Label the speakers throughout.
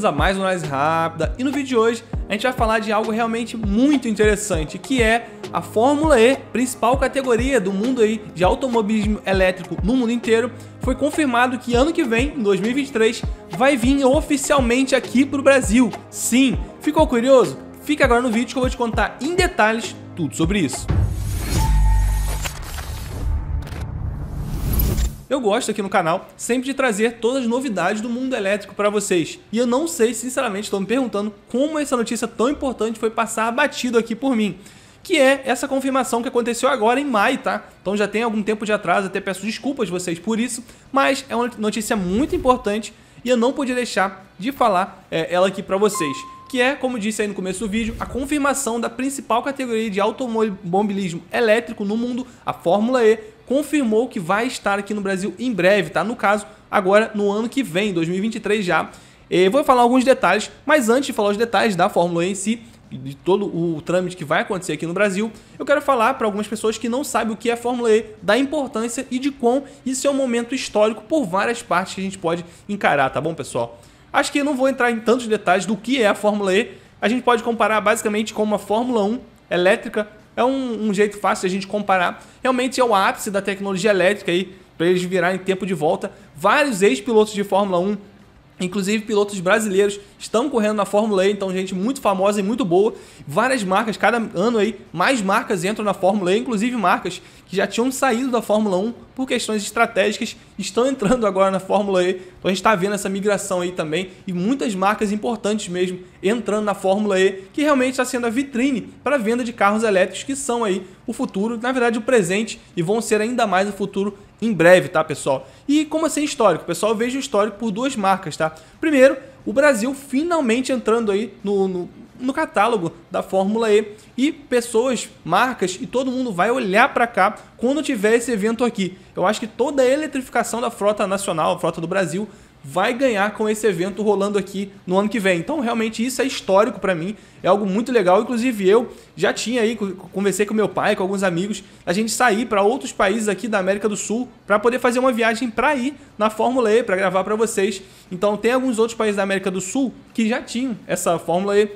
Speaker 1: bem-vindos a mais uma análise rápida. E no vídeo de hoje a gente vai falar de algo realmente muito interessante, que é a Fórmula E, principal categoria do mundo aí de automobilismo elétrico no mundo inteiro, foi confirmado que ano que vem, em 2023, vai vir oficialmente aqui para o Brasil. Sim, ficou curioso? Fica agora no vídeo que eu vou te contar em detalhes tudo sobre isso. Eu gosto aqui no canal sempre de trazer todas as novidades do mundo elétrico para vocês. E eu não sei, sinceramente, estou me perguntando como essa notícia tão importante foi passar batido aqui por mim que é essa confirmação que aconteceu agora em maio, tá? Então já tem algum tempo de atraso, até peço desculpas vocês por isso, mas é uma notícia muito importante e eu não podia deixar de falar é, ela aqui para vocês que é, como disse aí no começo do vídeo, a confirmação da principal categoria de automobilismo elétrico no mundo, a Fórmula E, confirmou que vai estar aqui no Brasil em breve, tá? No caso, agora no ano que vem, 2023 já. vou falar alguns detalhes, mas antes de falar os detalhes da Fórmula E em si, de todo o trâmite que vai acontecer aqui no Brasil, eu quero falar para algumas pessoas que não sabem o que é a Fórmula E, da importância e de quão isso é um momento histórico por várias partes que a gente pode encarar, tá bom, pessoal? Acho que eu não vou entrar em tantos detalhes do que é a Fórmula E. A gente pode comparar basicamente com uma Fórmula 1 elétrica. É um, um jeito fácil de a gente comparar. Realmente é o ápice da tecnologia elétrica aí, para eles virarem tempo de volta. Vários ex-pilotos de Fórmula 1 Inclusive, pilotos brasileiros estão correndo na Fórmula E, então gente muito famosa e muito boa. Várias marcas, cada ano aí, mais marcas entram na Fórmula E, inclusive marcas que já tinham saído da Fórmula 1 por questões estratégicas, estão entrando agora na Fórmula E. Então a gente está vendo essa migração aí também e muitas marcas importantes mesmo entrando na Fórmula E, que realmente está sendo a vitrine para a venda de carros elétricos que são aí o futuro, na verdade o presente e vão ser ainda mais o futuro em breve, tá, pessoal? E como assim histórico? Pessoal, vejo histórico por duas marcas, tá? Primeiro, o Brasil finalmente entrando aí no, no, no catálogo da Fórmula E e pessoas, marcas e todo mundo vai olhar para cá quando tiver esse evento aqui. Eu acho que toda a eletrificação da frota nacional, a frota do Brasil, vai ganhar com esse evento rolando aqui no ano que vem. Então, realmente, isso é histórico para mim, é algo muito legal. Inclusive, eu já tinha aí, conversei com meu pai, com alguns amigos, a gente sair para outros países aqui da América do Sul para poder fazer uma viagem para ir na Fórmula E, para gravar para vocês. Então, tem alguns outros países da América do Sul que já tinham essa Fórmula E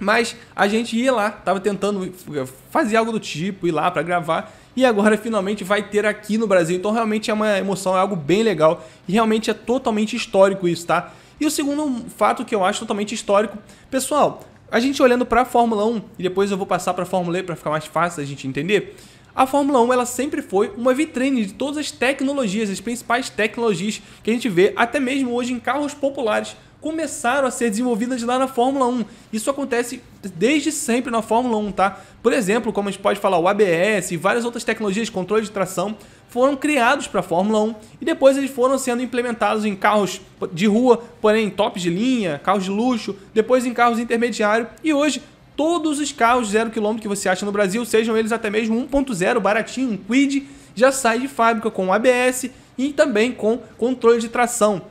Speaker 1: mas a gente ia lá, tava tentando eh, fazer algo do tipo, ir lá para gravar e agora finalmente vai ter aqui no Brasil. Então realmente é uma emoção, é algo bem legal e realmente é totalmente histórico isso, tá? E o segundo fato que eu acho totalmente histórico, pessoal, a gente olhando para a Fórmula 1 e depois eu vou passar para a Fórmula E para ficar mais fácil a gente entender. A Fórmula 1 ela sempre foi uma vitrine de todas as tecnologias, as principais tecnologias que a gente vê até mesmo hoje em carros populares começaram a ser desenvolvidas lá na Fórmula 1. Isso acontece desde sempre na Fórmula 1, tá? Por exemplo, como a gente pode falar, o ABS e várias outras tecnologias, de controle de tração, foram criados para a Fórmula 1 e depois eles foram sendo implementados em carros de rua, porém tops de linha, carros de luxo, depois em carros intermediários e hoje todos os carros zero quilômetro que você acha no Brasil, sejam eles até mesmo 1.0 baratinho, um Quid, já sai de fábrica com ABS e também com controle de tração.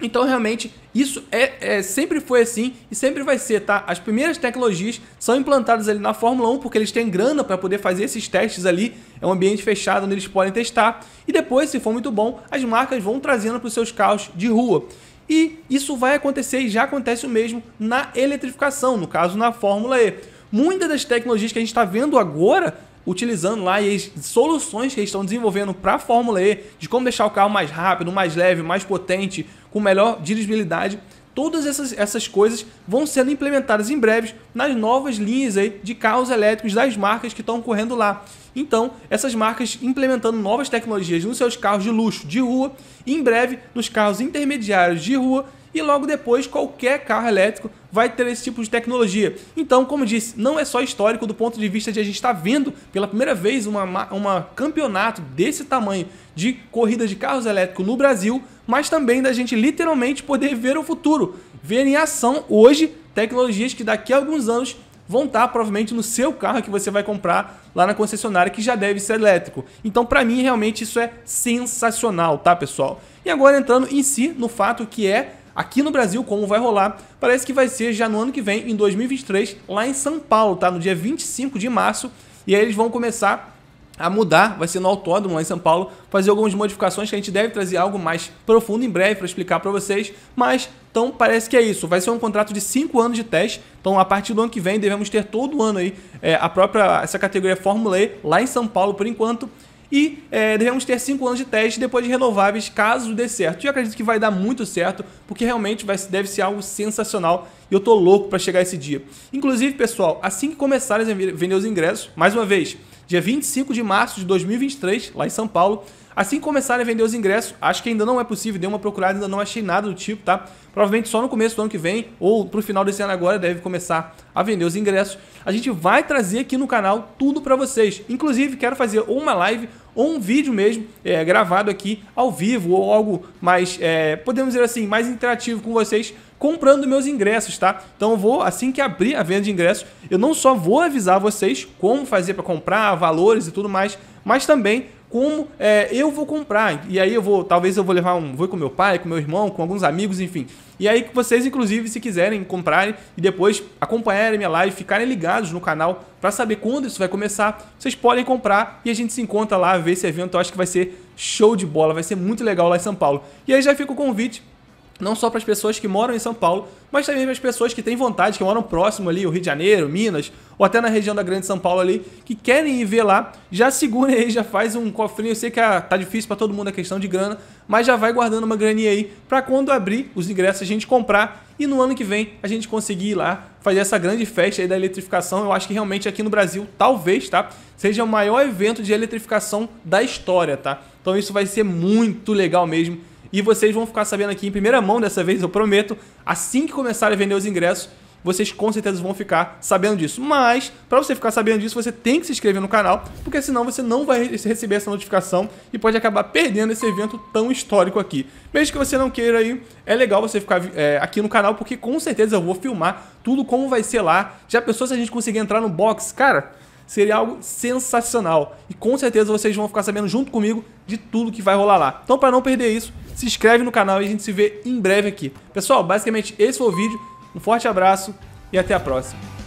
Speaker 1: Então, realmente, isso é, é, sempre foi assim e sempre vai ser, tá? As primeiras tecnologias são implantadas ali na Fórmula 1 porque eles têm grana para poder fazer esses testes ali. É um ambiente fechado onde eles podem testar. E depois, se for muito bom, as marcas vão trazendo para os seus carros de rua. E isso vai acontecer e já acontece o mesmo na eletrificação, no caso na Fórmula E. Muitas das tecnologias que a gente está vendo agora utilizando lá e as soluções que eles estão desenvolvendo para a Fórmula E, de como deixar o carro mais rápido, mais leve, mais potente, com melhor dirigibilidade. Todas essas, essas coisas vão sendo implementadas em breve nas novas linhas aí de carros elétricos das marcas que estão correndo lá. Então, essas marcas implementando novas tecnologias nos seus carros de luxo de rua, e em breve nos carros intermediários de rua e logo depois qualquer carro elétrico vai ter esse tipo de tecnologia. Então, como disse, não é só histórico do ponto de vista de a gente estar tá vendo pela primeira vez um uma campeonato desse tamanho de corrida de carros elétricos no Brasil, mas também da gente literalmente poder ver o futuro, ver em ação hoje tecnologias que daqui a alguns anos vão estar tá provavelmente no seu carro que você vai comprar lá na concessionária que já deve ser elétrico. Então, para mim, realmente isso é sensacional, tá, pessoal? E agora entrando em si no fato que é aqui no Brasil, como vai rolar, parece que vai ser já no ano que vem, em 2023, lá em São Paulo, tá? No dia 25 de março. E aí eles vão começar a mudar, vai ser no autódromo lá em São Paulo, fazer algumas modificações que a gente deve trazer algo mais profundo em breve para explicar para vocês, mas então parece que é isso, vai ser um contrato de 5 anos de teste, então a partir do ano que vem devemos ter todo ano aí é, a própria, essa categoria Fórmula E lá em São Paulo por enquanto, e é, devemos ter 5 anos de teste depois de renováveis, caso dê certo. E eu acredito que vai dar muito certo, porque realmente vai, deve ser algo sensacional. E eu tô louco para chegar esse dia. Inclusive, pessoal, assim que começarem a vender os ingressos, mais uma vez, dia 25 de março de 2023, lá em São Paulo. Assim começarem a vender os ingressos, acho que ainda não é possível, dei uma procurada, ainda não achei nada do tipo, tá? Provavelmente só no começo do ano que vem ou pro final desse ano agora deve começar a vender os ingressos. A gente vai trazer aqui no canal tudo para vocês. Inclusive, quero fazer uma live ou um vídeo mesmo é, gravado aqui ao vivo ou algo mais, é, podemos dizer assim, mais interativo com vocês comprando meus ingressos, tá? Então eu vou, assim que abrir a venda de ingressos, eu não só vou avisar vocês como fazer para comprar, valores e tudo mais, mas também como é, eu vou comprar. E aí eu vou, talvez eu vou levar um, vou com meu pai, com meu irmão, com alguns amigos, enfim. E aí que vocês, inclusive, se quiserem comprarem e depois acompanharem minha live, ficarem ligados no canal para saber quando isso vai começar, vocês podem comprar e a gente se encontra lá, ver esse evento. Eu acho que vai ser show de bola, vai ser muito legal lá em São Paulo. E aí já fica o convite não só para as pessoas que moram em São Paulo, mas também para as pessoas que têm vontade, que moram próximo ali, o Rio de Janeiro, Minas, ou até na região da Grande São Paulo ali, que querem ir ver lá, já segura aí, já faz um cofrinho. Eu sei que tá difícil para todo mundo a questão de grana, mas já vai guardando uma graninha aí para quando abrir os ingressos a gente comprar e no ano que vem a gente conseguir ir lá fazer essa grande festa aí da eletrificação. Eu acho que realmente aqui no Brasil, talvez, tá? Seja o maior evento de eletrificação da história, tá? Então isso vai ser muito legal mesmo e vocês vão ficar sabendo aqui em primeira mão dessa vez, eu prometo. Assim que começarem a vender os ingressos, vocês com certeza vão ficar sabendo disso. Mas, para você ficar sabendo disso, você tem que se inscrever no canal, porque senão você não vai receber essa notificação e pode acabar perdendo esse evento tão histórico aqui. Mesmo que você não queira aí, é legal você ficar é, aqui no canal, porque com certeza eu vou filmar tudo como vai ser lá. Já pensou se a gente conseguir entrar no box? Cara, seria algo sensacional. E com certeza vocês vão ficar sabendo junto comigo de tudo que vai rolar lá. Então para não perder isso, se inscreve no canal e a gente se vê em breve aqui. Pessoal, basicamente esse foi o vídeo. Um forte abraço e até a próxima.